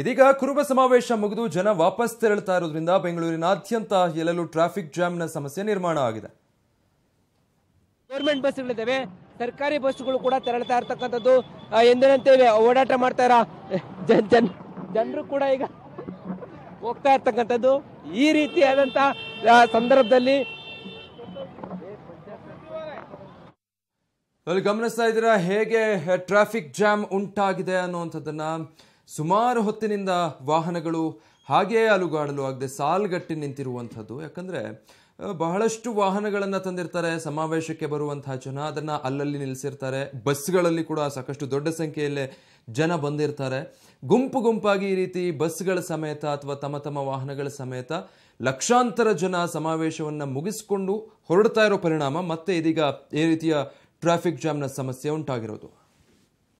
ಇದೀಗ ಕುರುಬ ಸಮಾವೇಶ ಮುಗಿದು ಜನ ವಾಪಸ್ ತೆರಳುತ್ತಾ ಇರೋದ್ರಿಂದ ಬೆಂಗಳೂರಿನಾದ್ಯಂತ ಎಲ್ಲೆಲ್ಲೂ ಟ್ರಾಫಿಕ್ ಜಾಮ್ನ ಸಮಸ್ಯೆ ನಿರ್ಮಾಣ ಆಗಿದೆ ಗೌರ್ಮೆಂಟ್ ಬಸ್ಗಳಿದ್ದಾವೆ ಸರ್ಕಾರಿ ಬಸ್ಗಳು ಕೂಡ ತೆರಳುತ್ತಾ ಇರ್ತಕ್ಕಂಥದ್ದು ಎಂದಿನಂತೆ ಓಡಾಟ ಮಾಡ್ತಾ ಇರೋ ಜನರು ಕೂಡ ಈಗ ಹೋಗ್ತಾ ಇರ್ತಕ್ಕಂಥದ್ದು ಈ ರೀತಿಯಾದಂತ ಸಂದರ್ಭದಲ್ಲಿ ಗಮನಿಸ್ತಾ ಇದ್ದೀರಾ ಹೇಗೆ ಟ್ರಾಫಿಕ್ ಜಾಮ್ ಉಂಟಾಗಿದೆ ಅನ್ನುವಂಥದ್ದನ್ನ ಸುಮಾರು ಹೊತ್ತಿನಿಂದ ವಾಹನಗಳು ಹಾಗೆಯೇ ಅಲುಗಾಡಲು ಆಗದೆ ಸಾಲ್ಗಟ್ಟಿ ನಿಂತಿರುವಂಥದ್ದು ಯಾಕಂದರೆ ಬಹಳಷ್ಟು ವಾಹನಗಳನ್ನು ತಂದಿರ್ತಾರೆ ಸಮಾವೇಶಕ್ಕೆ ಬರುವಂತಹ ಜನ ಅದನ್ನು ಅಲ್ಲಲ್ಲಿ ನಿಲ್ಲಿಸಿರ್ತಾರೆ ಬಸ್ಗಳಲ್ಲಿ ಕೂಡ ಸಾಕಷ್ಟು ದೊಡ್ಡ ಸಂಖ್ಯೆಯಲ್ಲೇ ಜನ ಬಂದಿರ್ತಾರೆ ಗುಂಪು ಗುಂಪಾಗಿ ಈ ರೀತಿ ಬಸ್ಗಳ ಸಮೇತ ಅಥವಾ ತಮ್ಮ ತಮ್ಮ ವಾಹನಗಳ ಸಮೇತ ಲಕ್ಷಾಂತರ ಜನ ಸಮಾವೇಶವನ್ನು ಮುಗಿಸಿಕೊಂಡು ಹೊರಡ್ತಾ ಇರೋ ಪರಿಣಾಮ ಮತ್ತೆ ಇದೀಗ ಈ ರೀತಿಯ ಟ್ರಾಫಿಕ್ ಜಾಮ್ನ ಸಮಸ್ಯೆ ಉಂಟಾಗಿರೋದು